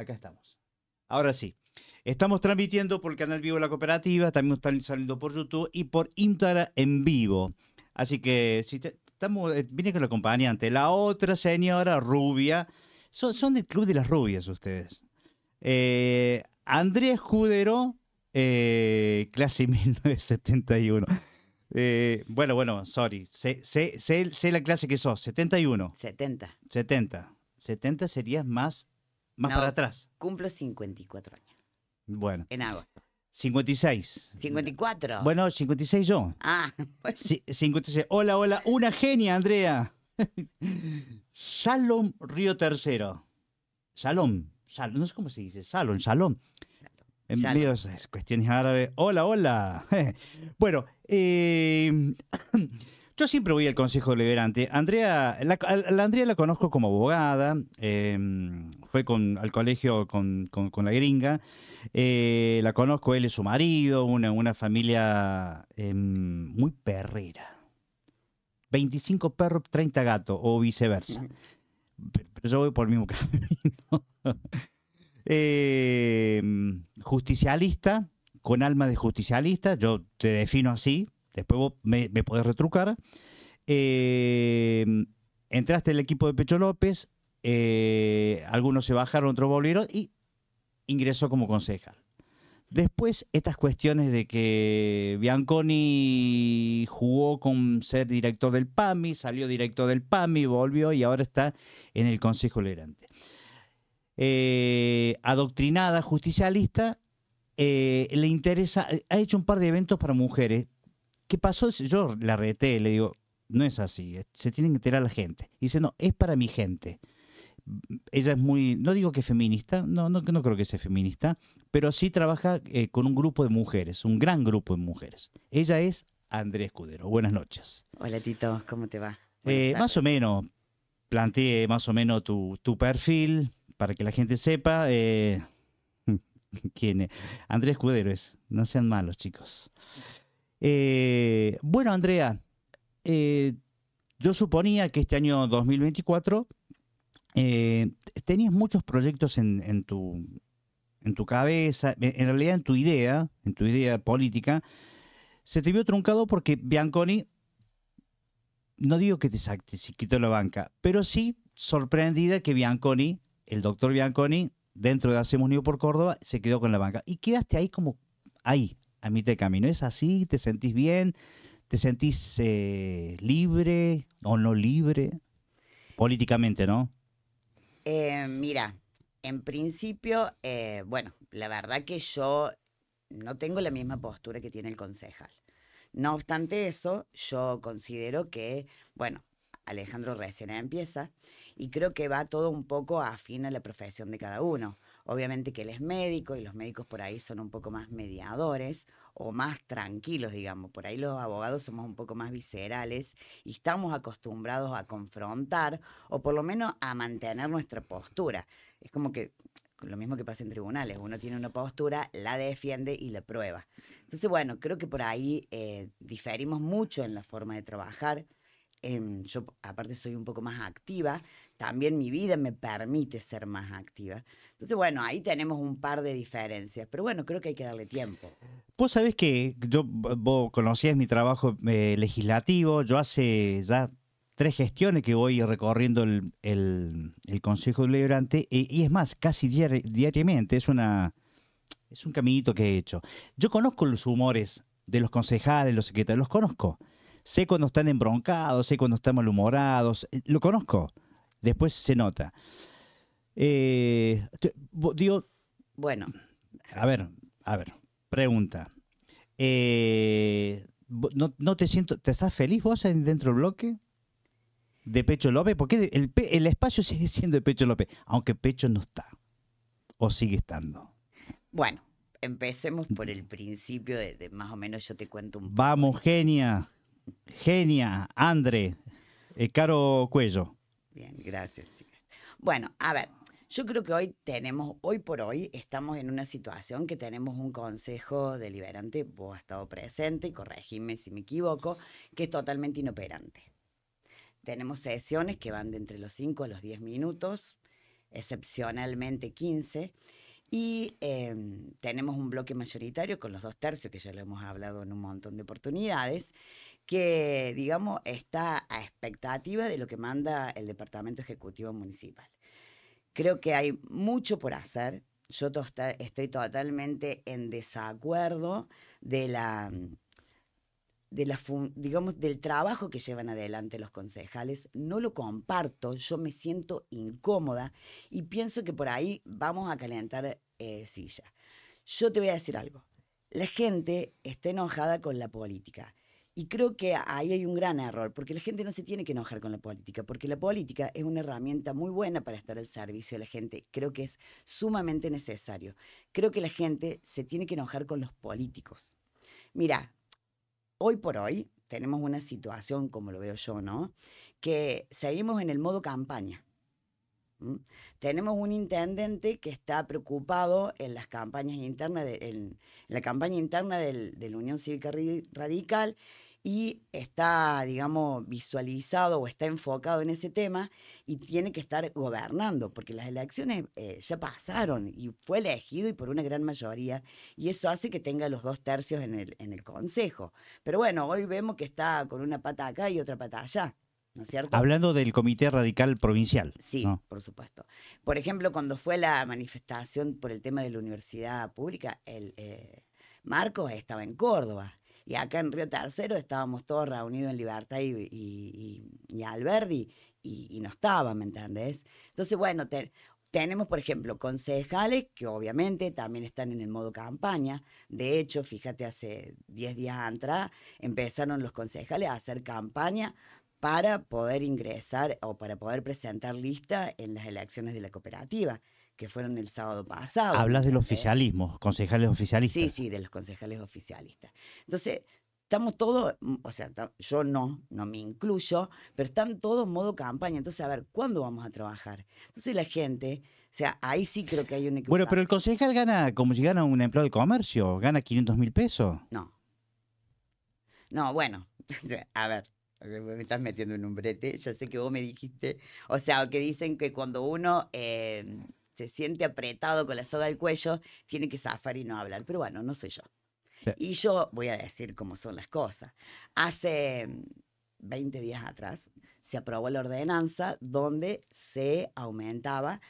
acá estamos. Ahora sí, estamos transmitiendo por el canal Vivo de la Cooperativa, también están saliendo por YouTube y por Instagram en vivo. Así que si estamos, eh, viene con la acompañante, la otra señora rubia, son, del Club de las Rubias ustedes. Eh, Andrés Judero, eh, clase 1971. bueno, bueno, sorry. Sé, la clase que sos, 71. 70. 70. 70 serías más más para atrás. Cumplo 54 años. Bueno. En agua. 56. 54. Bueno, 56 yo. Ah, pues Sí, 56. Hola, hola. Una genia, Andrea. Salom Río Tercero. Salom. no sé cómo se dice. Salom, Salom. En medio cuestiones árabes. Hola, hola. Bueno, eh, yo siempre voy al Consejo Deliberante. Andrea, la, Andrea la conozco como abogada, em, fue con, al colegio con, la gringa. Eh, la conozco, él es su marido, una, familia em, muy perrera. 25 perros, 30 gatos, o viceversa. Pero, yo voy por el mismo camino. Em, justicialista, con alma de justicialista, yo te defino así, Después vos me, me podés retrucar. Eh, entraste en el equipo de Pecho López, eh, algunos se bajaron, otros volvieron y ingresó como concejal. Después, estas cuestiones de que Bianconi jugó con ser director del PAMI, salió director del PAMI, volvió y ahora está en el Consejo Lerante. Eh, adoctrinada, justicialista, le interesa, ha hecho un par de eventos para mujeres, ¿Qué pasó? Yo la reté, le digo, no es así, eh, se tiene que enterar la gente. dice, no, es para mi gente. Ella es muy, no digo que feminista, no, no, creo que sea feminista, pero sí trabaja eh, con un grupo de mujeres, un gran grupo de mujeres. Ella es Andrés Escudero. Buenas noches. Hola Tito, ¿cómo te va? Eh, más o menos, planteé más o menos tu, perfil para que la gente sepa. Eh, ¿Quién es? Andrés Escudero es. No sean malos, chicos. Eh, bueno, Andrea, eh, yo suponía que este año 2024 eh, tenías muchos proyectos en, tu, en tu cabeza, en realidad en tu idea, en tu idea política. Se te vio truncado porque Bianconi, no digo que te saque, si quitó la banca, pero sí sorprendida que Bianconi, el doctor Bianconi, dentro de Hacemos Unido por Córdoba, se quedó con la banca. Y quedaste ahí como ahí, a mí te camino. ¿Es así? ¿Te sentís bien? ¿Te sentís eh, libre o no libre? Políticamente, ¿no? Eh, mira, en principio, eh, bueno, la verdad que yo no tengo la misma postura que tiene el concejal. No obstante eso, yo considero que, bueno, Alejandro recién empieza y creo que va todo un poco afín a la profesión de cada uno. Obviamente que él es médico y los médicos por ahí son un poco más mediadores o más tranquilos, digamos. Por ahí los abogados somos un poco más viscerales y estamos acostumbrados a confrontar o por lo menos a mantener nuestra postura. Es como que lo mismo que pasa en tribunales, uno tiene una postura, la defiende y la prueba. Entonces, bueno, creo que por ahí eh, diferimos mucho en la forma de trabajar. Em, yo aparte soy un poco más activa, también mi vida me permite ser más activa. Entonces, bueno, ahí tenemos un par de diferencias, pero bueno, creo que hay que darle tiempo. Vos sabés que yo, conocía mi trabajo eh, legislativo, yo hace ya tres gestiones que voy recorriendo el, Consejo Deliberante, y, es más, casi diariamente, es, una, es un caminito que he hecho. Yo conozco los humores de los concejales, los secretarios, los conozco. Sé cuando están embroncados, sé cuando están malhumorados, eh, lo conozco después se nota. Eh, bueno. A ver, a ver, pregunta. Eh, no, te siento, ¿te estás feliz vos dentro del bloque? ¿De Pecho López? Porque el, espacio sigue siendo de Pecho López, aunque Pecho no está. ¿O sigue estando? Bueno, empecemos por el principio de, más o menos yo te cuento un poco. Vamos, genia. Genia, André, eh, Caro Cuello. Bien, gracias, Bueno, a ver, yo creo que hoy tenemos, hoy por hoy, estamos en una situación que tenemos un consejo deliberante, vos has estado presente, y corregime si me equivoco, que es totalmente inoperante. Tenemos sesiones que van de entre los 5 a los 10 minutos, excepcionalmente 15. Y em, tenemos un bloque mayoritario con los dos tercios, que ya lo hemos hablado en un montón de oportunidades, que, digamos, está a expectativa de lo que manda el Departamento Ejecutivo Municipal. Creo que hay mucho por hacer. Yo estoy totalmente en desacuerdo de la, mm, del trabajo que llevan adelante los concejales. No lo comparto, yo me siento incómoda y pienso que por ahí vamos a calentar eh, silla. Yo te voy a decir algo. La gente está enojada con la política y creo que ahí hay un gran error, porque la gente no se tiene que enojar con la política, porque la política es una herramienta muy buena para estar al servicio de la gente. Creo que es sumamente necesario. Creo que la gente se tiene que enojar con los políticos. Mira, hoy por hoy tenemos una situación, como lo veo yo, ¿no? Que seguimos en el modo campaña. Tenemos un intendente que está preocupado en las campañas internas, en, la campaña interna de la Unión Cívica Radical y está, digamos, visualizado o está enfocado en ese tema y tiene que estar gobernando, porque las elecciones eh, ya pasaron y fue elegido y por una gran mayoría, y eso hace que tenga los dos tercios en el, en el Consejo. Pero bueno, hoy vemos que está con una pata acá y otra pata allá. Hablando del Comité Radical Provincial. Sí, por supuesto. Por ejemplo, cuando fue la manifestación por el tema de la universidad pública, el eh, Marcos estaba en Córdoba. Y acá en Río Tercero estábamos todos reunidos en Libertad y, y, y, Alberdi, y, no estaba, ¿me entendés? Entonces, bueno, tenemos, por ejemplo, concejales que obviamente también están en el modo campaña. De hecho, fíjate, hace 10 días atrás empezaron los concejales a hacer campaña para poder ingresar o para poder presentar lista en las elecciones de la cooperativa, que fueron el sábado pasado. Hablas de los oficialismos, concejales oficialistas. Sí, sí, de los concejales oficialistas. Entonces, estamos todos, mm, o sea, yo no, no me incluyo, pero están todos en modo campaña. Entonces, a ver, ¿cuándo vamos a trabajar? Entonces la gente, o sea, ahí sí creo que hay un equipo. Bueno, pero el concejal gana, como si gana un empleo de comercio, gana 500 mil pesos. No. No, bueno, a ver, me estás metiendo en un brete, yo sé que vos me dijiste, o sea, que dicen que cuando uno eh, se siente apretado con la soga del cuello, tiene que zafar y no hablar, pero bueno, no soy yo. Y yo voy a decir cómo son las cosas. Hace 20 mm, días atrás se aprobó la ordenanza donde se aumentaba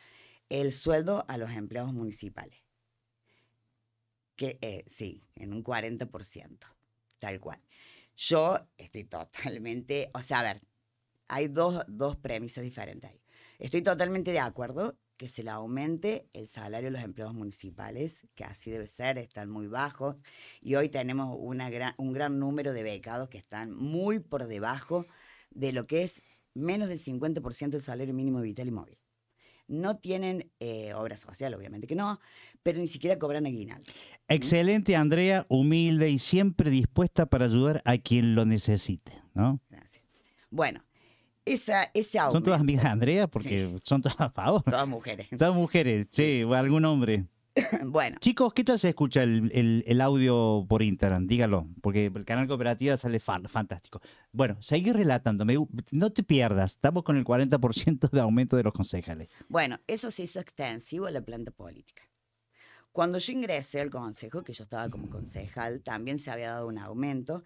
el sueldo a los empleados municipales. Que eh, sí, en un 40%, tal cual. Yo estoy totalmente, o sea, a ver, hay dos, premisas diferentes ahí. Estoy totalmente de acuerdo que se le aumente el salario a los empleados municipales, que así debe ser, están muy bajos. Y hoy tenemos una un gran número de becados que están muy por debajo de lo que es menos del 50% del salario mínimo vital y móvil no tienen eh, obra social, obviamente que no, pero ni siquiera cobran aguinaldo. Excelente, Andrea, humilde y siempre dispuesta para ayudar a quien lo necesite, ¿no? Gracias. Bueno, esa, ese aumento. Son todas amigas Andrea, porque son todas a favor. Todas mujeres. Todas mujeres, sí, sí. o algún hombre. bueno. Chicos, ¿qué tal se escucha el, audio por Instagram? Dígalo, porque el canal cooperativa sale fantástico. Bueno, seguí relatando, no te pierdas, estamos con el 40% de aumento de los concejales. Bueno, eso se hizo extensivo a la planta política. Cuando yo ingresé al consejo, que yo estaba como concejal, también se había dado un aumento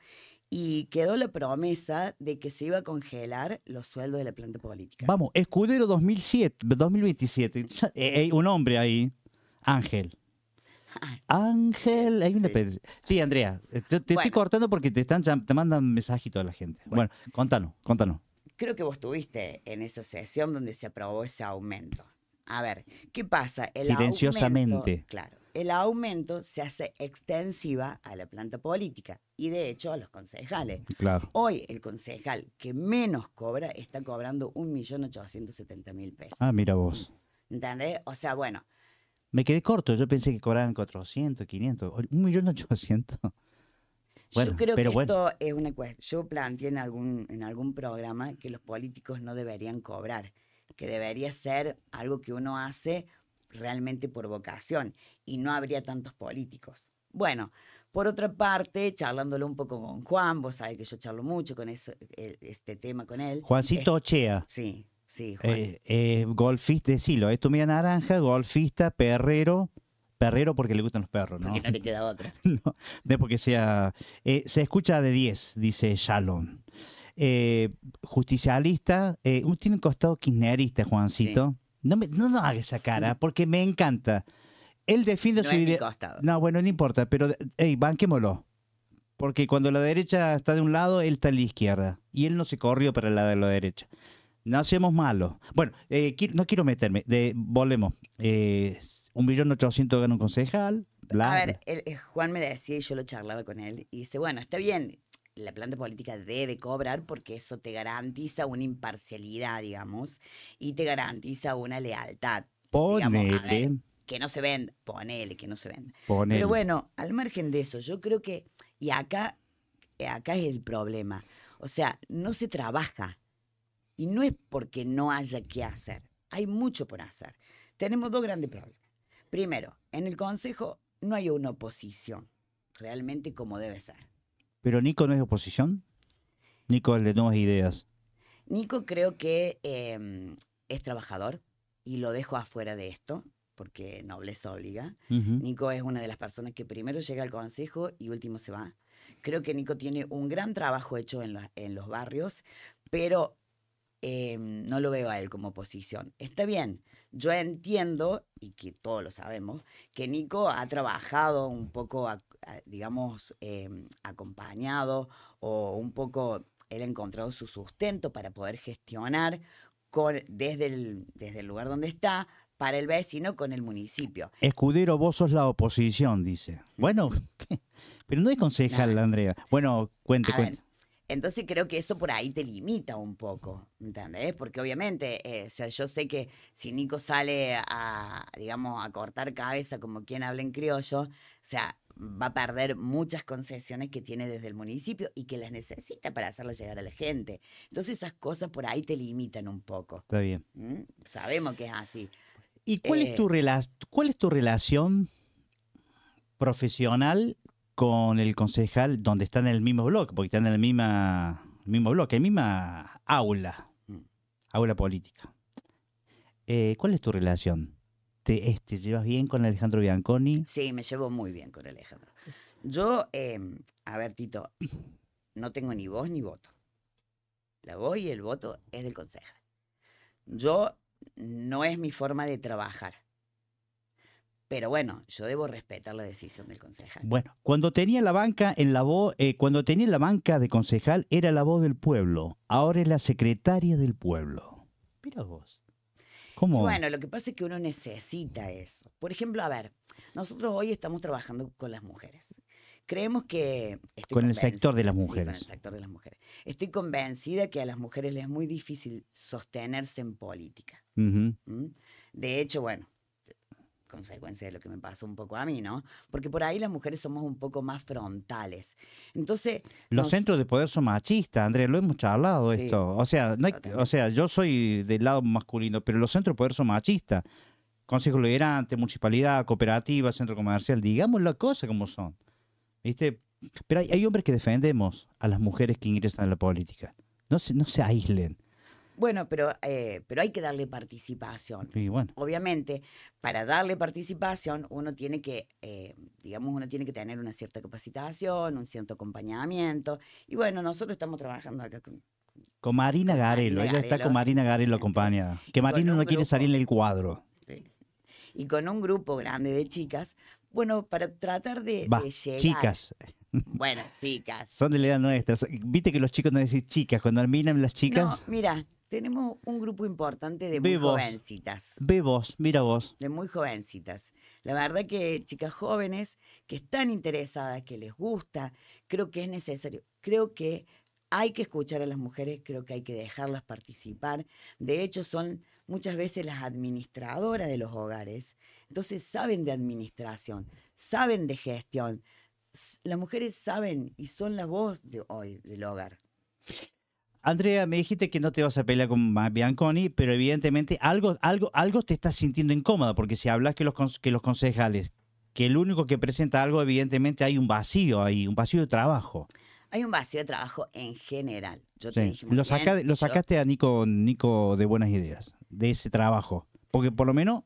y quedó la promesa de que se iba a congelar los sueldos de la planta política. Vamos, Escudero 2007, 2027, eh, eh, un hombre ahí. Ángel. Ángel, hay una sí. sí, Andrea, eh, te, estoy cortando porque te están te mandan mensajito a la gente. Bueno. contalo contanos, Creo que vos estuviste en esa sesión donde se aprobó ese aumento. A ver, ¿qué pasa? Silenciosamente. claro. El aumento se hace extensiva a la planta política y de hecho a los concejales. Claro. Hoy el concejal que menos cobra está cobrando 1.870.000 pesos. Ah, mira vos. ¿Entendés? O sea, bueno, me quedé corto, yo pensé que cobraban 400, 500, 1.800. Bueno, yo creo que esto es una cuestión. Yo planteé en algún, en algún programa que los políticos no deberían cobrar, que debería ser algo que uno hace realmente por vocación y no habría tantos políticos. Bueno, por otra parte, charlándolo un poco con Juan, vos sabés que yo charlo mucho con e, este tema con él. Juancito Ochea. Sí, Sí, eh, eh, golfista, decilo, es tu media naranja, golfista, perrero, perrero porque le gustan los perros, ¿no? Porque no le queda otra. no, porque sea... Eh, se escucha de 10, dice Shalom. justicialista, tiene un costado kirchnerista, Juancito. No, me, no, no haga esa cara, porque me encanta. Él defiende su No, bueno, no importa, pero hey, banquémoslo. Porque cuando la derecha está de un lado, él está a la izquierda. Y él no se corrió para el lado de la derecha. No hacemos malos. Bueno, eh, no quiero meterme. volvemos. Eh, un millón ochocientos ganó un concejal. a ver, el, eh, Juan me decía y yo lo charlaba con él. Y dice, bueno, está bien, la planta política debe cobrar porque eso te garantiza una imparcialidad, digamos, y te garantiza una lealtad. Ponele. que no se venda, ponele, que no se venda. Pero bueno, al margen de eso, yo creo que, y acá, acá es el problema, o sea, no se trabaja y no es porque no haya que hacer, hay mucho por hacer. Tenemos dos grandes problemas. Primero, en el Consejo no hay una oposición, realmente como debe ser. ¿Pero Nico no es oposición? Nico, el de nuevas ideas. Nico creo que em, es trabajador y lo dejo afuera de esto porque nobleza obliga. Nico es una de las personas que primero llega al consejo y último se va. Creo que Nico tiene un gran trabajo hecho en en los barrios, pero Em, no lo veo a él como oposición. Está bien, yo entiendo, y que todos lo sabemos, que Nico ha trabajado un poco, digamos, em, acompañado o un poco, él ha encontrado su sustento para poder gestionar desde, el, desde el lugar donde está para el vecino con el municipio. Escudero, vos sos la oposición, dice. Bueno, pero no es concejal, Andrea. Bueno, cuente, cuente. Entonces creo que eso por ahí te limita un poco, ¿entendés? Porque obviamente, eh, sea, yo sé que si Nico sale a, digamos, a cortar cabeza como quien habla en criollo, o sea, va a perder muchas concesiones que tiene desde el municipio y que las necesita para hacerlas llegar a la gente. Entonces esas cosas por ahí te limitan un poco. Está bien. ¿Mm? Sabemos que es así. ¿Y cuál, es eh, tu cuál es tu relación profesional con el concejal donde está en el mismo bloque, porque están en el, misma, mismo bloque, en misma aula, mm. aula política. Eh, ¿Cuál es tu relación? ¿Te, llevas bien con Alejandro Bianconi? Sí, me llevo muy bien con Alejandro. Yo, em, a ver, Tito, no tengo ni voz ni voto. La voz y el voto es del concejal. Yo, no es mi forma de trabajar. Pero bueno, yo debo respetar la decisión del concejal. Bueno, cuando tenía la banca en la voz, eh, cuando tenía la banca de concejal era la voz del pueblo, ahora es la secretaria del pueblo. Mira vos. ¿Cómo? bueno, lo que pasa es que uno necesita eso. Por ejemplo, a ver, nosotros hoy estamos trabajando con las mujeres. Creemos que... Con el sector de las mujeres. con el sector de las mujeres. Estoy convencida que a las mujeres les es muy difícil sostenerse en política. ¿Mm? De hecho, bueno, consecuencia de lo que me pasó un poco a mí, ¿no? Porque por ahí las mujeres somos un poco más frontales. Entonces. Los centros de poder son machistas, Andrés, lo hemos charlado esto. O sea, no o sea, yo soy del lado masculino, pero los centros de poder son machistas. Consejo Liberante, municipalidad, cooperativa, centro comercial, digamos la cosa como son. ¿Viste? Pero hay, hombres que defendemos a las mujeres que ingresan a la política. No se, no se aíslen. Bueno, pero, eh, pero hay que darle participación. Obviamente, para darle participación uno tiene que, eh, digamos, uno tiene que tener una cierta capacitación, un cierto acompañamiento. Y bueno, nosotros estamos trabajando acá con... Con Marina Garelo, ella está con Marina Garelo este, acompañada. Que Marina no quiere salir en el cuadro. Y con un grupo grande de chicas, bueno, para tratar de, llegar... Chicas. Bueno, chicas. Son de la edad nuestra. Viste que los chicos no decís chicas, cuando terminan las chicas. No, mira, tenemos un grupo importante de muy jovencitas. jovencitas. vos, mira vos. De muy jovencitas. La verdad que chicas jóvenes que están interesadas, que les gusta, creo que es necesario. Creo que hay que escuchar a las mujeres, creo que hay que dejarlas participar. De hecho, son muchas veces las administradoras de los hogares. Entonces saben de administración, saben de gestión. Las mujeres saben y son la voz de hoy del hogar. Andrea, me dijiste que no te vas a pelear con Bianconi, pero evidentemente algo, algo, algo te estás sintiendo incómoda, porque si hablas que los, que los concejales, que el único que presenta algo, evidentemente hay un vacío hay un vacío de trabajo. Hay un vacío de trabajo en general. Yo te dije lo, sacaste a Nico, Nico de Buenas Ideas, de ese trabajo, porque por lo menos...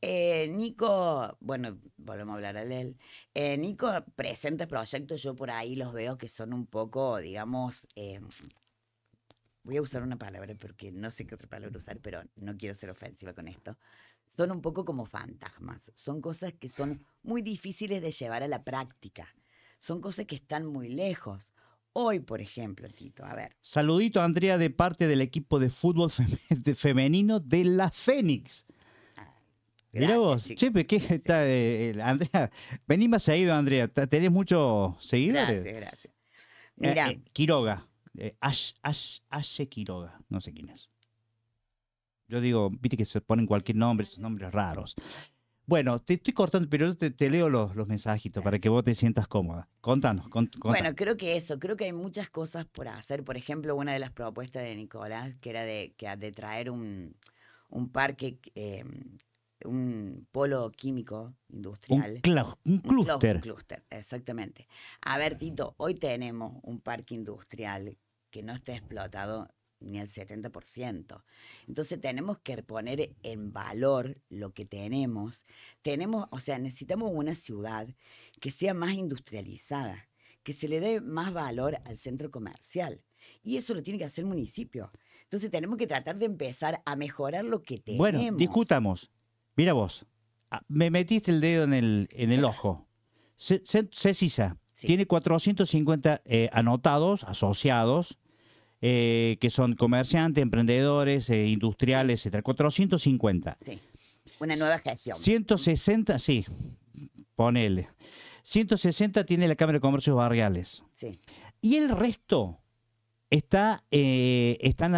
Eh, Nico, bueno, volvemos a hablar a él. Eh, Nico presenta proyectos, yo por ahí los veo que son un poco, digamos, eh, voy a usar una palabra porque no sé qué otra palabra usar, pero no quiero ser ofensiva con esto, son un poco como fantasmas, son cosas que son muy difíciles de llevar a la práctica, son cosas que están muy lejos. Hoy, por ejemplo, Tito, a ver. Saludito a Andrea de parte del equipo de fútbol femenino de la Fénix. Ah, Mira vos, che, ¿qué está? Eh, eh, Andrea, vení más seguido, Andrea. ¿Tenés muchos seguidores? Gracias, gracias. Eh, Mira. Quiroga eh, Ashe Quiroga, no sé quién es. Yo digo, viste que se ponen cualquier nombre, esos nombres raros. Bueno, te estoy cortando, pero yo te, leo los, mensajitos para que vos te sientas cómoda. Contanos, Bueno, creo que eso, creo que hay muchas cosas por hacer. Por ejemplo, una de las propuestas de Nicolás, que era de, que, de traer un, un parque, eh, un polo químico industrial. Un, clúster un, cluster. un Exactamente. A ver, Tito, hoy tenemos un parque industrial que no está explotado ni el 70%. Entonces tenemos que poner en valor lo que tenemos. Tenemos, o sea, necesitamos una ciudad que sea más industrializada, que se le dé más valor al centro comercial. Y eso lo tiene que hacer el municipio. Entonces tenemos que tratar de empezar a mejorar lo que tenemos. Bueno, discutamos. Mira vos, ah, me metiste el dedo en el, en el ojo. Cecisa tiene 450 eh, anotados, asociados, eh, que son comerciantes, emprendedores, eh, industriales, etcétera. 450. Sí. Una nueva gestión. 160, sí. Ponele. 160 tiene la Cámara de Comercios Barriales. Sí. Y el resto está, eh, están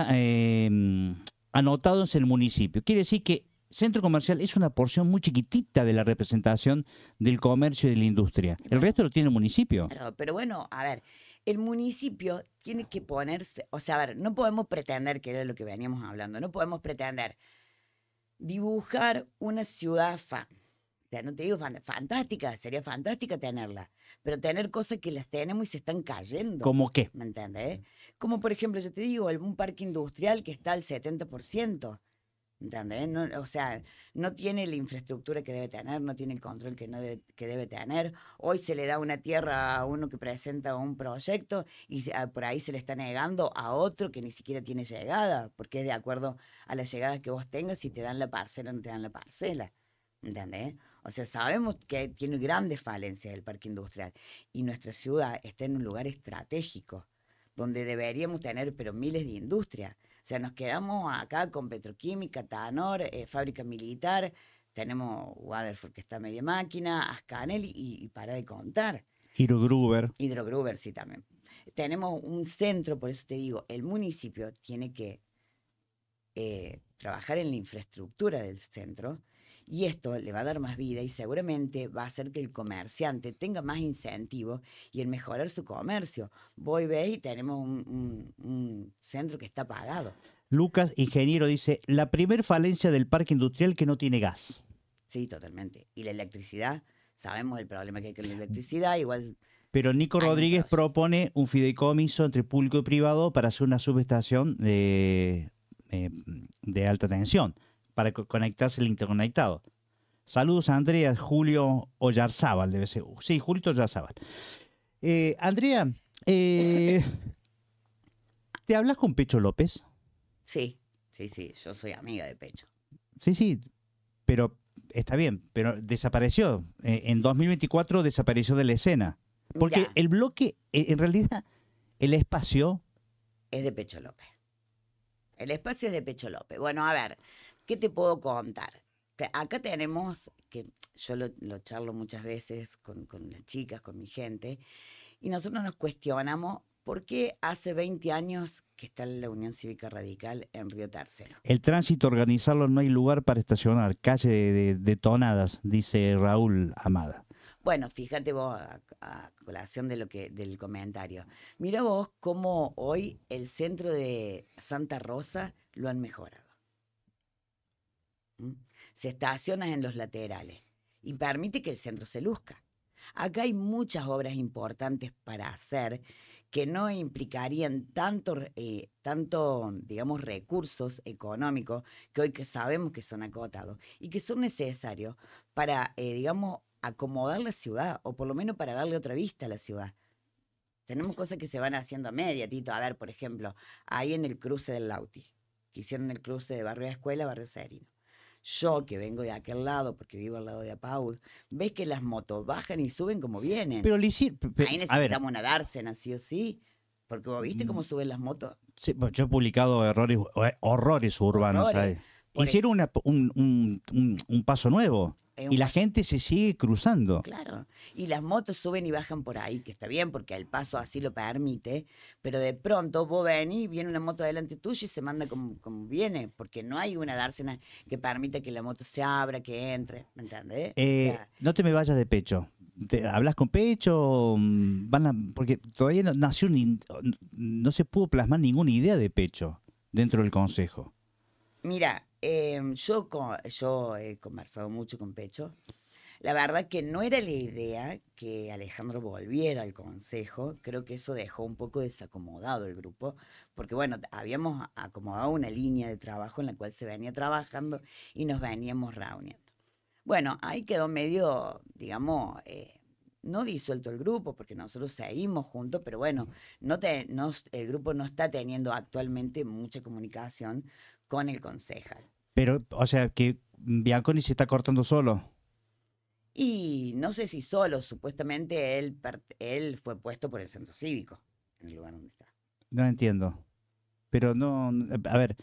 anotados en el municipio. Quiere decir que centro comercial es una porción muy chiquitita de la representación del comercio y de la industria. El resto lo tiene el municipio. pero bueno, a ver, el municipio tiene que ponerse, o sea, a ver, no podemos pretender, que era lo que veníamos hablando, no podemos pretender dibujar una ciudad fa, O no te digo fantástica, sería fantástica tenerla, pero tener cosas que las tenemos y se están cayendo. ¿Cómo qué? ¿Me entiendes? Como por ejemplo, yo te digo, algún parque industrial que está al 70% o sea, no tiene la infraestructura que debe tener, no tiene el control que, debe, tener. Hoy se le da una tierra a uno que presenta un proyecto y ah, por ahí se le está negando a otro que ni siquiera tiene llegada, porque es de acuerdo a las llegadas que vos tengas, si te dan la parcela o no te dan la parcela. O sea, sabemos que tiene grandes falencias el parque industrial y nuestra ciudad está en un lugar estratégico donde deberíamos tener pero miles de industrias o sea, nos quedamos acá con Petroquímica, Tanor, eh, Fábrica Militar, tenemos Waterford que está media máquina, Ascanel y, para de contar. Hidrogruber. Hidrogruber, sí, también. Tenemos un centro, por eso te digo, el municipio tiene que eh, trabajar en la infraestructura del centro, y esto le va a dar más vida y seguramente va a hacer que el comerciante tenga más incentivos y el mejorar su comercio. Voy, ve y tenemos un, centro que está pagado. Lucas, ingeniero, dice, la primer falencia del parque industrial que no tiene gas. Sí, totalmente. Y la electricidad, sabemos el problema que hay con la electricidad, igual... Pero Nico Rodríguez propone un fideicomiso entre público y privado para hacer una subestación de eh, alta tensión para conectarse el interconectado. Saludos a Andrea, Julio Oyarzábal, de ser. Sí, Julio Oyarzábal. Eh, Andrea, eh, ¿te hablas con Pecho López? Sí, sí, sí, yo soy amiga de Pecho. Sí, sí, pero está bien, pero desapareció. Eh, en 2024 desapareció de la escena. Porque el bloque, en realidad, el espacio... Es de Pecho López. El espacio es de Pecho López. Bueno, a ver, ¿Qué te puedo contar? acá tenemos, que yo lo, charlo muchas veces con, las chicas, con mi gente, y nosotros nos cuestionamos por qué hace 20 años que está la Unión Cívica Radical en Río Tercero. El tránsito, organizarlo, no hay lugar para estacionar, calle de, tonadas, dice Raúl Amada. Bueno, fíjate vos, a, colación de lo que, del comentario. Mira vos cómo hoy el centro de Santa Rosa lo han mejorado. Se estaciona en los laterales y permite que el centro se luzca. Acá hay muchas obras importantes para hacer que no implicarían tanto, eh, tanto, digamos, recursos económicos que hoy que sabemos que son acotados y que son necesarios para, eh, digamos, acomodar la ciudad o por lo menos para darle otra vista a la ciudad. Tenemos cosas que se van haciendo a media, Tito. A ver, por ejemplo, ahí en el cruce del Lauti, que hicieron el cruce de Barrio de Escuela, Barrio Serino yo que vengo de aquel lado, porque vivo al lado de Apau, ves que las motos bajan y suben como vienen. Pero le Ahí necesitamos nadarse en sí o sí. Porque vos viste mm. cómo suben las motos. Sí, pues, yo he publicado errores, eh, horrores urbanos Hicieron un, paso nuevo. Y la gente se sigue cruzando. Claro. Y las motos suben y bajan por ahí, que está bien porque el paso así lo permite. Pero de pronto vos venís y viene una moto delante tuya y se manda como, viene. Porque no hay una dársena que permita que la moto se abra, que entre. ¿Me entiendes? Eh, no te me vayas de pecho. hablas con pecho, mm, van porque todavía no, nació no se pudo plasmar ninguna idea de pecho dentro del consejo. Mira, Em, yo, yo he conversado mucho con Pecho. La verdad que no era la idea que Alejandro volviera al consejo. Creo que eso dejó un poco desacomodado el grupo, porque bueno, habíamos acomodado una línea de trabajo en la cual se venía trabajando y nos veníamos reuniendo. Bueno, ahí quedó medio, digamos, eh, no disuelto el grupo, porque nosotros seguimos juntos, pero bueno, no, te, el grupo no está teniendo actualmente mucha comunicación con el concejal. Pero, o sea, que Bianconi se está cortando solo. Y no sé si solo, supuestamente él, él fue puesto por el centro cívico, en el lugar donde está. No entiendo. Pero no, a ver,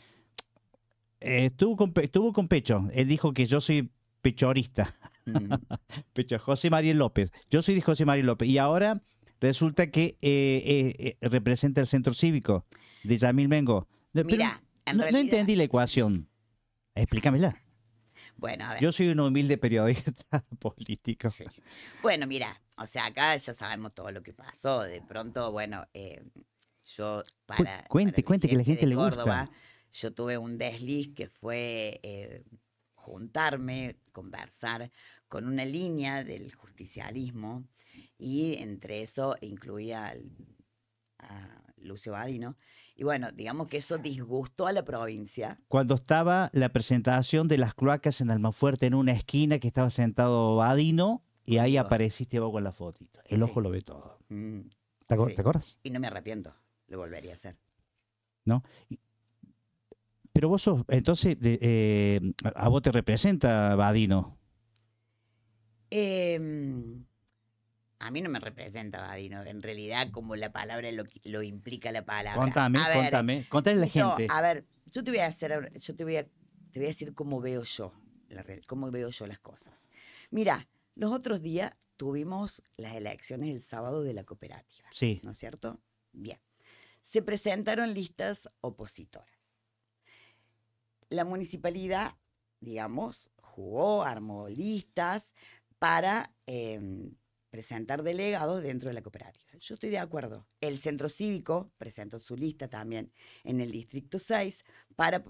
estuvo con, con Pecho. Él dijo que yo soy pechorista. Pecho, José María López. Yo soy de José María López. Y ahora resulta que eh, eh, eh, representa el centro cívico de Yamil Mengo. Mira, no, entendí la ecuación. Explícamela. Bueno, Yo soy un humilde periodista político. Bueno, mira, o sea, acá ya sabemos todo lo que pasó. De pronto, bueno, eh, yo para. cuente, cuente, que la gente le Córdoba, gusta. Yo tuve un desliz que fue eh, juntarme, conversar con una línea del justicialismo y entre eso incluía al, Lucio Badino. Y bueno, digamos que eso disgustó a la provincia. Cuando estaba la presentación de las cloacas en Almafuerte, en una esquina que estaba sentado Badino, y ahí apareciste vos con la fotito. El ojo lo ve todo. Mm. ¿Te, acuerdas? Y no me arrepiento, lo volvería a hacer. ¿No? pero vos sos, entonces, eh, a vos te representa Badino. Eh, em, a mí no me representa Vadino, en realidad como la palabra lo, implica la palabra. Contame, a contame, la gente. a ver, yo te voy a hacer, yo te voy a, te voy a decir cómo veo yo, veo yo las cosas. Mira, los otros días tuvimos las elecciones el sábado de la cooperativa. Sí. ¿No es cierto? Bien. Se presentaron listas opositoras. La municipalidad, digamos, jugó, armó listas para em, presentar delegados dentro de la cooperativa. Yo estoy de acuerdo. El centro cívico presentó su lista también en el distrito 6 para,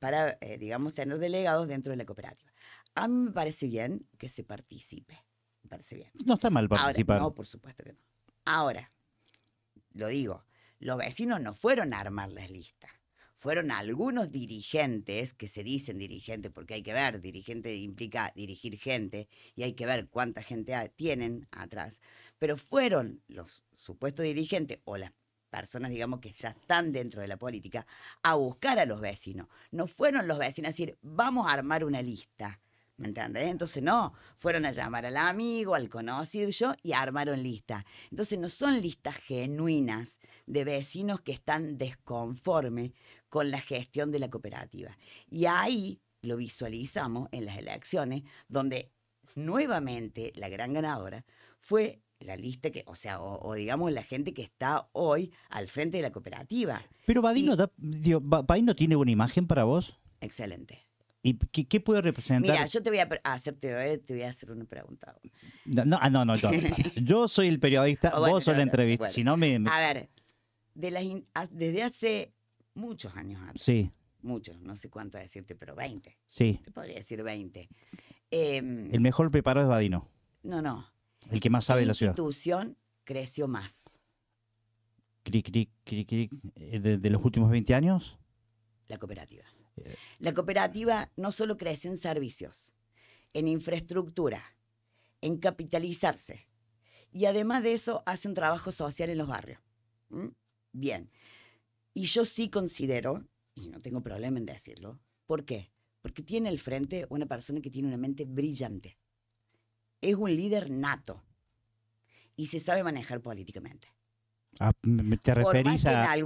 para eh, digamos, tener delegados dentro de la cooperativa. A mí me parece bien que se participe. Me parece bien. No está mal participar. no, por supuesto que no. Ahora, lo digo, los vecinos no fueron a armar las listas fueron algunos dirigentes, que se dicen dirigentes, porque hay que ver, dirigente implica dirigir gente y hay que ver cuánta gente tienen atrás, pero fueron los supuestos dirigentes o las personas, digamos, que ya están dentro de la política, a buscar a los vecinos. No fueron los vecinos a decir, vamos a armar una lista. ¿Me entiendes? Entonces no, fueron a llamar al amigo, al conocido yo, y armaron lista Entonces no son listas genuinas de vecinos que están desconformes con la gestión de la cooperativa. Y ahí lo visualizamos en las elecciones, donde nuevamente la gran ganadora fue la lista que, o sea, o, digamos la gente que está hoy al frente de la cooperativa. Pero Badino, no tiene una imagen para vos. Excelente. ¿Y qué, puede representar? Mira, yo te voy a hacer, a hacer una pregunta. No, no, ah, no, yo, soy el periodista, vos sos la entrevista. Si no me, A ver, desde hace muchos años antes. Sí. Muchos, no sé cuánto decirte, pero 20. Sí. Te podría decir 20. Em, el mejor preparado es Badino. No, no. El que más sabe la ciudad. La institución creció más. Cric, eh, De, los últimos 20 años? La cooperativa. La cooperativa no solo creció en servicios, en infraestructura, en capitalizarse. Y además de eso, hace un trabajo social en los barrios. ¿Mm? Bien. Y yo sí considero, y no tengo problema en decirlo, ¿por qué? Porque tiene al frente una persona que tiene una mente brillante. Es un líder nato y se sabe manejar políticamente. Ah, te referís a, a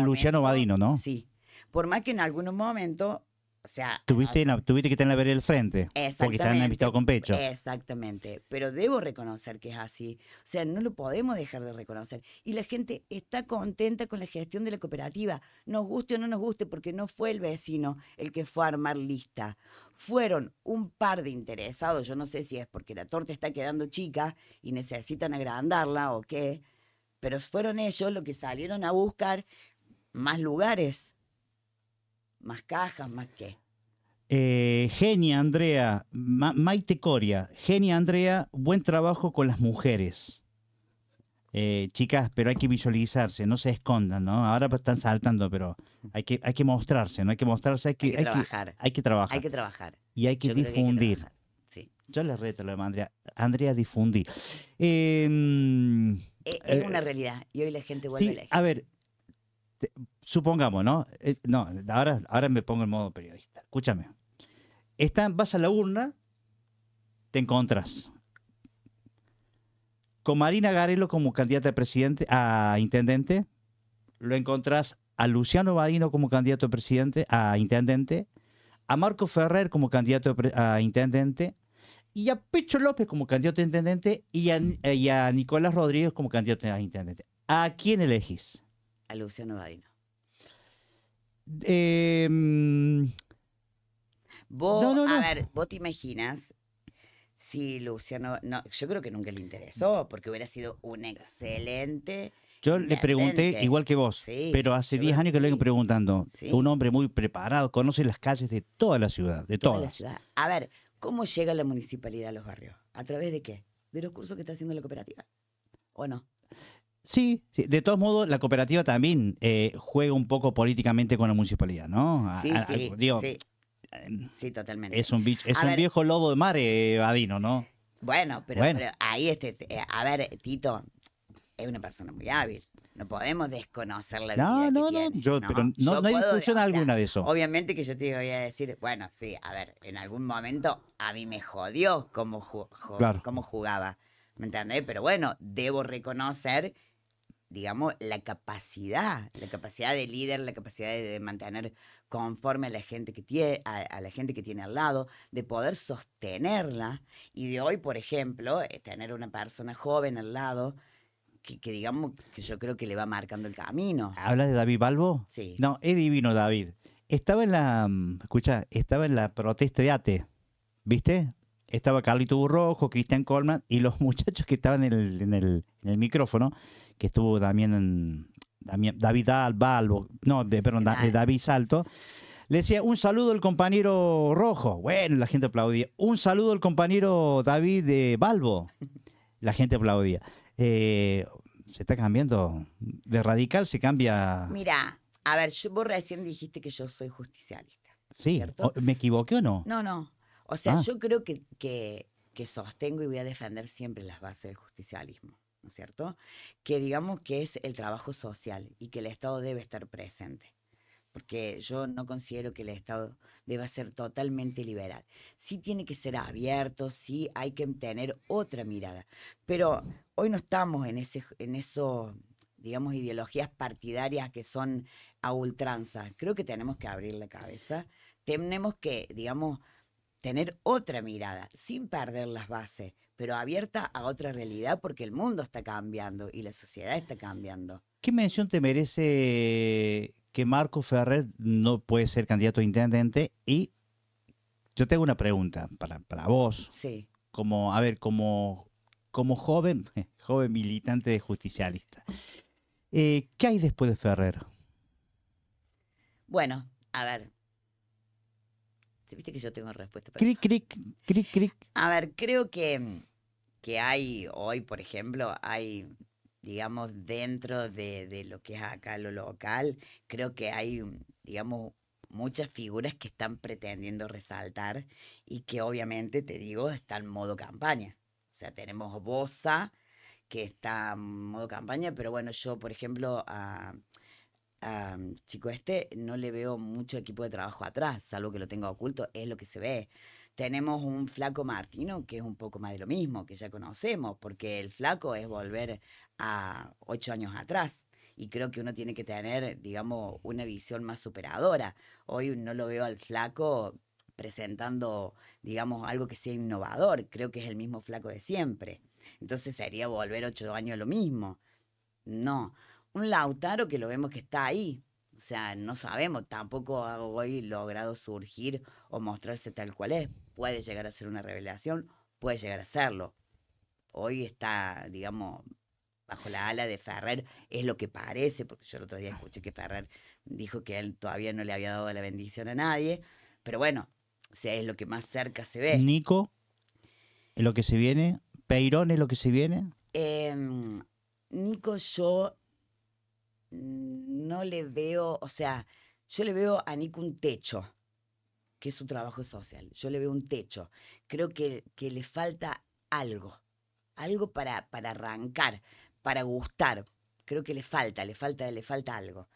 Luciano Badino, ¿no? Sí. Por más que en algunos momentos o sea, tuviste, tuviste que tener la el frente. Porque están invitado con pecho. Exactamente. Pero debo reconocer que es así. O sea, no lo podemos dejar de reconocer. Y la gente está contenta con la gestión de la cooperativa. Nos guste o no nos guste, porque no fue el vecino el que fue a armar lista. Fueron un par de interesados. Yo no sé si es porque la torta está quedando chica y necesitan agrandarla o qué. Pero fueron ellos los que salieron a buscar más lugares más cajas, más qué. Eh, genia Andrea, Maite Coria, genia Andrea, buen trabajo con las mujeres. Eh, chicas, pero hay que visualizarse, no se escondan, ¿no? Ahora están saltando, pero hay que, hay que mostrarse, ¿no? Hay que mostrarse, hay que, hay que trabajar. hay que trabajar. Hay que trabajar. Y hay que difundir. Yo le reto lo Andrea. Andrea, difundí. Em, eh, es, una realidad y hoy la gente vuelve a elegir. A ver, supongamos, ¿no? Eh, no, ahora, ahora me pongo en modo periodista. Escúchame. Está, vas a la urna, te encontras con Marina Garelo como candidata a presidente, a intendente, lo encontrás a Luciano Badino como candidato a presidente, a intendente, a Marco Ferrer como candidato a intendente, y a Pecho López como candidato a intendente, y a, y a Nicolás Rodríguez como candidato a intendente. ¿A quién elegís? a Luciano Badino? Em, vos, a ver, vos te imaginas si Luciano, no, yo creo que nunca le interesó, porque hubiera sido un excelente. Yo le pregunté, igual que vos, pero hace 10 años que lo vengo preguntando. Un hombre muy preparado, conoce las calles de toda la ciudad, de todas. A ver, ¿cómo llega la municipalidad a los barrios? ¿A través de qué? ¿De los cursos que está haciendo la cooperativa? ¿O no? Sí, de todos modos, la cooperativa también eh, juega un poco políticamente con la municipalidad, ¿no? sí, sí, em, sí. totalmente. Es un, es un viejo lobo de mar, eh, ¿no? Bueno pero, ahí, este, eh, a ver, Tito es una persona muy hábil. No podemos desconocerle la no, vida. No, no, no, no, hay discusión alguna de eso. Obviamente que yo te voy a decir, bueno, sí, a ver, en algún momento a mí me jodió cómo, cómo jugaba. ¿Me entendés? Pero bueno, debo reconocer digamos, la capacidad, la capacidad de líder, la capacidad de, mantener conforme a la gente que tiene, a, la gente que tiene al lado, de poder sostenerla y de hoy, por ejemplo, eh, tener una persona joven al lado. Que, digamos que yo creo que le va marcando el camino. ¿Hablas de David Balbo? Sí. No, es divino David. Estaba en la, mm, escucha, estaba en la protesta de ATE, ¿viste? Estaba Carlito Burrojo, Cristian Colman y los muchachos que estaban en el, en el micrófono que estuvo también en, David Albalbo, no, perdón, David Salto. Le decía, un saludo al compañero Rojo. Bueno, la gente aplaudía. Un saludo al compañero David de Balbo. La gente aplaudía. Eh, se está cambiando. De radical se cambia. Mira, a ver, vos recién dijiste que yo soy justicialista. Sí, ¿me equivoqué o no? No, no. O sea, ah. yo creo que, que sostengo y voy a defender siempre las bases del justicialismo cierto? Que digamos que es el trabajo social y que el Estado debe estar presente, porque yo no considero que el Estado deba ser totalmente liberal. Sí tiene que ser abierto, sí hay que tener otra mirada, pero hoy no estamos en, ese, en eso digamos, ideologías partidarias que son a ultranza. Creo que tenemos que abrir la cabeza, tenemos que, digamos, tener otra mirada, sin perder las bases, pero abierta a otra realidad porque el mundo está cambiando y la sociedad está cambiando. ¿Qué mención te merece que Marco Ferrer no puede ser candidato a intendente? Y yo tengo una pregunta para, vos. Sí. Como, a ver, como, como joven, joven militante de justicialista, eh, ¿qué hay después de Ferrer? Bueno, a ver, Viste que yo tengo respuesta. Para cric, cric, cric, cric. A ver, creo que mm, que hay hoy, por ejemplo, hay, digamos, dentro de, lo que es acá lo local, creo que hay, digamos, muchas figuras que están pretendiendo resaltar y que obviamente, te digo, están en modo campaña. O sea, tenemos Bosa, que está en modo campaña, pero bueno, yo, por ejemplo, a, a, chico este no le veo mucho equipo de trabajo atrás, salvo que lo tenga oculto, es lo que se ve tenemos un flaco Martino que es un poco más de lo mismo, que ya conocemos, porque el flaco es volver a ocho años atrás. Y creo que uno tiene que tener, digamos, una visión más superadora. Hoy no lo veo al flaco presentando, digamos, algo que sea innovador. Creo que es el mismo flaco de siempre. Entonces sería volver ocho años lo mismo. No. Un Lautaro que lo vemos que está ahí, o sea, no sabemos, tampoco hoy logrado surgir o mostrarse tal cual es puede llegar a ser una revelación, puede llegar a serlo. Hoy está, digamos, bajo la ala de Ferrer, es lo que parece, porque yo el otro día ah. escuché que Ferrer dijo que él todavía no le había dado la bendición a nadie, pero bueno, sea, es lo que más cerca se ve. Nico, es lo que se viene, Peirón es lo que se viene. Em, Nico, yo no le veo, o sea, yo le veo a Nico un techo que es su trabajo social. Yo le veo un techo. Creo que, le falta algo, algo para, para arrancar, para gustar. Creo que le falta, le falta, le falta algo.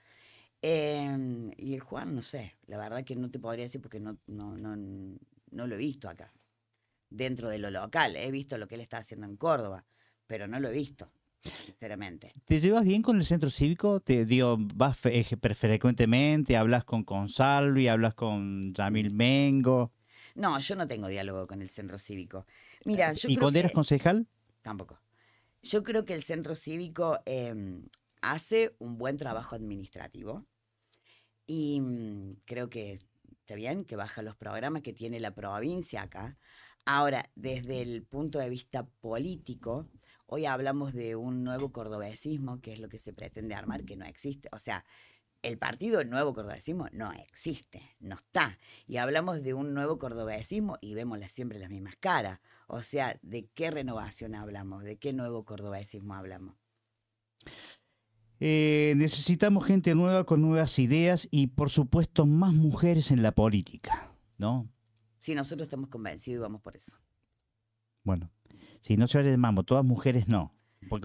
Em, y el Juan, no sé, la verdad que no te podría decir porque no, no, no lo he visto acá, dentro de lo local. He visto lo que él está haciendo en Córdoba, pero no lo he visto sinceramente. ¿Te llevas bien con el centro cívico? ¿Te digo, vas eh, frecuentemente, hablas con Y hablas con Jamil Mengo? No, yo no tengo diálogo con el centro cívico. Mira, eh, ¿Y cuando eras concejal? Tampoco. Yo creo que el centro cívico em, hace un buen trabajo administrativo y mm, creo que está bien que baja los programas que tiene la provincia acá. Ahora, desde el punto de vista político, Hoy hablamos de un nuevo cordobesismo, que es lo que se pretende armar, que no existe. O sea, el partido Nuevo Cordobesismo no existe, no está. Y hablamos de un nuevo cordobesismo y vemos siempre las mismas caras. O sea, ¿de qué renovación hablamos? ¿De qué nuevo cordobesismo hablamos? Eh, necesitamos gente nueva con nuevas ideas y, por supuesto, más mujeres en la política, ¿no? Sí, nosotros estamos convencidos y vamos por eso. Bueno, si no, se vale de mambo, todas mujeres no. no,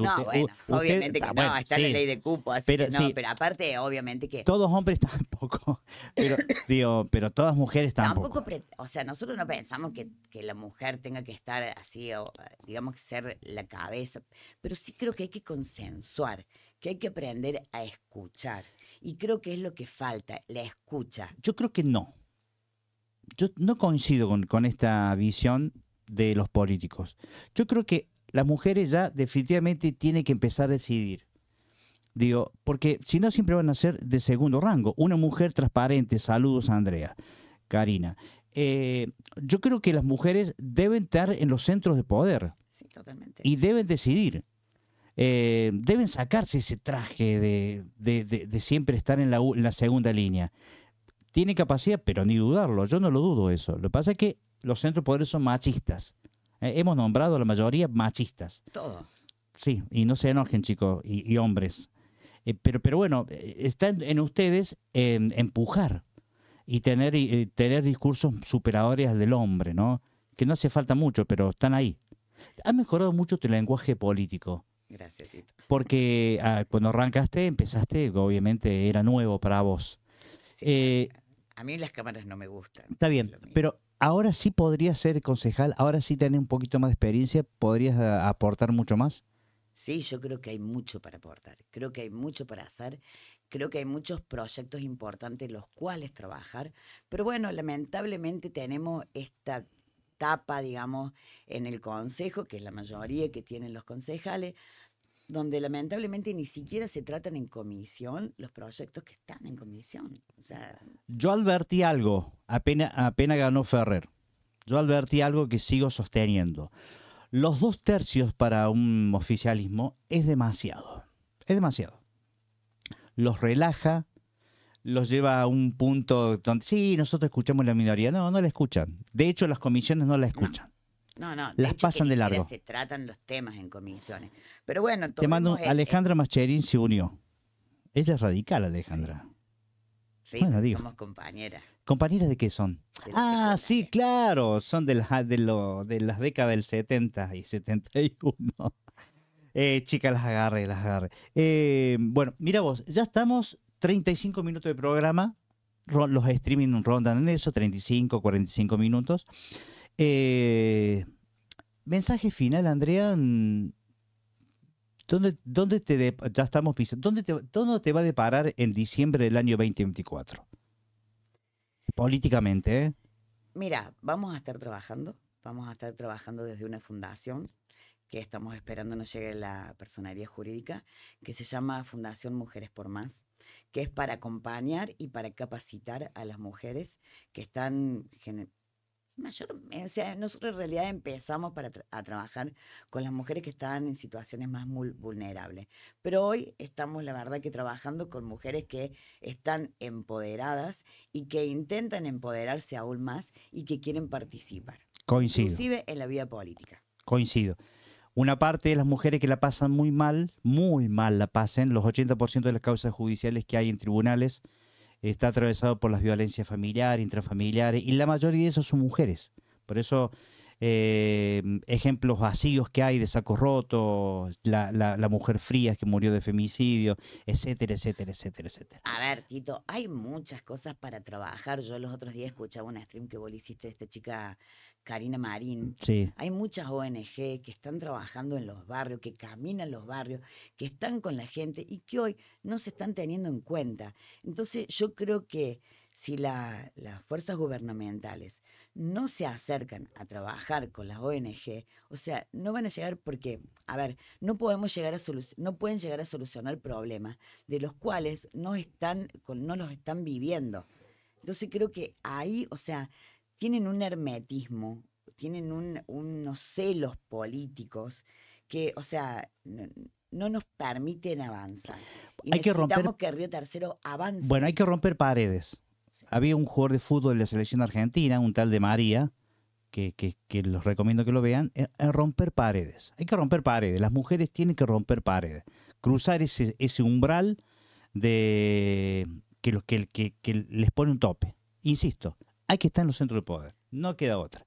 obviamente que no, está la ley de cupo, así que no, pero aparte, obviamente que... Todos hombres tampoco, pero, digo, pero todas mujeres tampoco. o sea, nosotros no pensamos que, la mujer tenga que estar así, o digamos que ser la cabeza, pero sí creo que hay que consensuar, que hay que aprender a escuchar, y creo que es lo que falta, la escucha. Yo creo que no. Yo no coincido con, con esta visión de los políticos. Yo creo que las mujeres ya definitivamente tienen que empezar a decidir. Digo, porque si no siempre van a ser de segundo rango. Una mujer transparente, saludos a Andrea, Karina. Eh, yo creo que las mujeres deben estar en los centros de poder. Sí, totalmente. Y deben decidir. Eh, deben sacarse ese traje de, de, de, siempre estar en la, en la, segunda línea. Tiene capacidad, pero ni dudarlo, yo no lo dudo eso. Lo que pasa es que los centros de poder son machistas. Eh, hemos nombrado a la mayoría machistas. Todos. Sí, y no se enojen, chicos, y, hombres. Eh, pero, pero bueno, está en, ustedes em, empujar y tener, tener discursos superadores del hombre, ¿no? Que no hace falta mucho, pero están ahí. Ha mejorado mucho tu lenguaje político. Gracias, Tito. Porque ah, cuando arrancaste, empezaste, obviamente era nuevo para vos. Eh, a mí las cámaras no me gustan. Está bien, pero ahora sí podrías ser concejal, ahora sí tenés un poquito más de experiencia, podrías eh, aportar mucho más. Sí, yo creo que hay mucho para aportar, creo que hay mucho para hacer, creo que hay muchos proyectos importantes los cuales trabajar, pero bueno, lamentablemente tenemos esta etapa, digamos, en el consejo, que es la mayoría que tienen los concejales, donde lamentablemente ni siquiera se tratan en comisión los proyectos que están en comisión. Yo advertí algo, apenas, apenas ganó Ferrer. Yo advertí algo que sigo sosteniendo. Los dos tercios para un oficialismo es demasiado. Es demasiado. Los relaja, los lleva a un punto donde, sí, nosotros escuchamos la minoría. No, no la escuchan. De hecho, las comisiones no la escuchan. Las pasan de largo. Se tratan los temas en comisiones. Pero bueno, Te mando, Alejandra Macherin se unió. Ella es radical, Alejandra. Sí, somos compañeras. ¿Compañeras de qué son? ah, sí, claro, son de, de, las décadas del 70 y 71. Eh, chicas, las agarre, las agarre. Eh, bueno, mira vos, ya estamos 35 minutos de programa. Los streaming rondan en eso, 35, 45 minutos. Eh, mensaje final, Andrea. Mm, ¿Dónde, te ya estamos te va a deparar en diciembre del año 2024? Políticamente, ¿eh? Mira, vamos a estar trabajando, vamos a estar trabajando desde una fundación que estamos esperando nos llegue la personalidad jurídica, que se llama Fundación Mujeres por Más, que es para acompañar y para capacitar a las mujeres que están mayor, eh, o sea, nosotros en realidad empezamos para a trabajar con las mujeres que estaban en situaciones más vulnerables. Pero hoy estamos, la verdad, que trabajando con mujeres que están empoderadas y que intentan empoderarse aún más y que quieren participar. Coincido. Inclusive en la vida política. Coincido. Una parte de las mujeres que la pasan muy mal, muy mal la pasen, los 80% de las causas judiciales que hay en tribunales está atravesado por las violencias familiares, intrafamiliares, y la mayoría de esas son mujeres. Por eso, eh, ejemplos vacíos que hay de saco roto la, la, mujer fría que murió de femicidio, etcétera, etcétera, etcétera, etcétera. A ver, Tito, hay muchas cosas para trabajar. Yo los otros días escuchaba una stream que vos hiciste de esta chica Karina Marín. Hay muchas ONG que están trabajando en los barrios, que caminan los barrios, que están con la gente y que hoy no se están teniendo en cuenta. Entonces yo creo que si las fuerzas gubernamentales no se acercan a trabajar con las ONG, o sea, no van a llegar porque, a ver, no podemos llegar a no pueden llegar a solucionar problemas de los cuales no están, no los están viviendo. Entonces creo que ahí, o sea, tienen un hermetismo, tienen unos celos políticos que, o sea, no, nos permiten avanzar. hay que romper que Río Tercero avance. Bueno, hay que romper paredes. Había un jugador de fútbol de la selección argentina, un tal de María, que, que, los recomiendo que lo vean, en, romper paredes. Hay que romper paredes. Las mujeres tienen que romper paredes. Cruzar ese, ese umbral de que, los, que, que les pone un tope. Insisto, hay que estar en los centros de poder, no queda otra.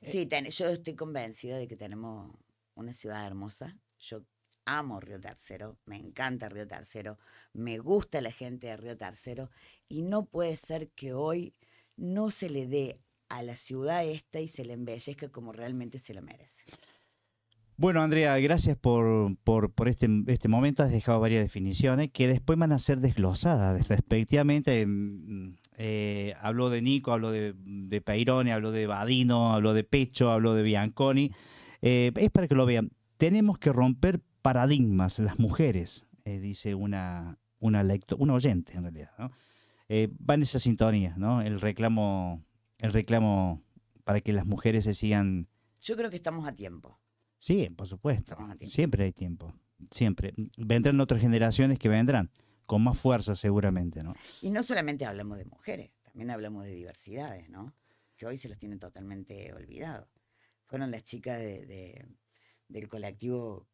Sí, eh, yo estoy convencida de que tenemos una ciudad hermosa. Yo amo Río Tercero, me encanta Río Tercero, me gusta la gente de Río Tercero y no puede ser que hoy no se le dé a la ciudad esta y se le embellezca como realmente se lo merece. Bueno, Andrea, gracias por, por, este, este, momento. Has dejado varias definiciones que después van a ser desglosadas respectivamente eh, habló de Nico, habló de, de Peirone, habló de Badino, habló de Pecho, habló de Bianconi. Eh, es para que lo vean. Tenemos que romper paradigmas, las mujeres, eh, dice una, una, oyente en realidad. van va en esa sintonía, ¿no? El reclamo, el reclamo para que las mujeres se sigan. Yo creo que estamos a tiempo. Sí, por supuesto. Siempre hay tiempo. Siempre. Vendrán otras generaciones que vendrán con más fuerza seguramente, ¿no? Y no solamente hablamos de mujeres, también hablamos de diversidades, ¿no? Que hoy se los tienen totalmente olvidados. Fueron las chicas de, del colectivo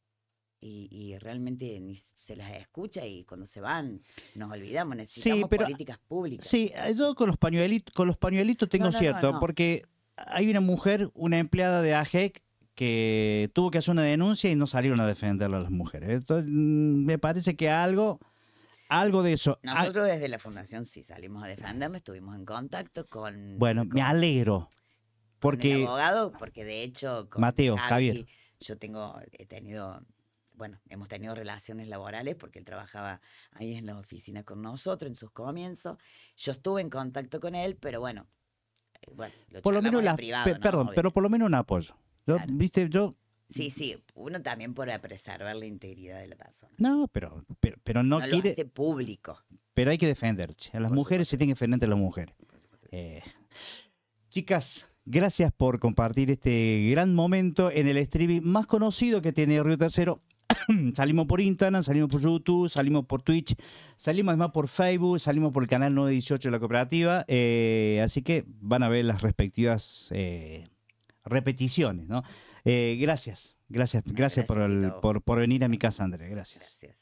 y, realmente ni se las escucha y cuando se van nos olvidamos, necesitamos pero, políticas públicas. Sí, yo con los pañuelitos, con los pañuelitos tengo cierto, porque hay una mujer, una empleada de AGEC que tuvo que hacer una denuncia y no salieron a defenderla a las mujeres. Entonces, mm, me parece que algo algo de eso. Ah, nosotros desde la fundación sí salimos a defenderme, estuvimos en contacto con... Bueno, me alegro. Porque... abogado, porque de hecho... Mateo, Javier. Yo tengo, he tenido, bueno, hemos tenido relaciones laborales porque él trabajaba ahí en la oficina con nosotros en sus comienzos. Yo estuve en contacto con él, pero bueno, eh, bueno por lo menos la, privado, perdón, pero por lo menos un apoyo. Viste, yo Sí, sí, uno también por preservar la integridad de la persona. No, pero, pero, no, quiere. Lo público. Pero hay que defender. A las mujeres se tienen que defender a las mujeres. chicas, gracias por compartir este gran momento en el streaming más conocido que tiene Río Tercero. salimos por Instagram, salimos por YouTube, salimos por Twitch, salimos además por Facebook, salimos por el canal 918 de la cooperativa. Eh, así que van a ver las respectivas eh, repeticiones, ¿no? Eh, gracias, gracias, gracias, por, por, venir a mi casa, Andrea. gracias.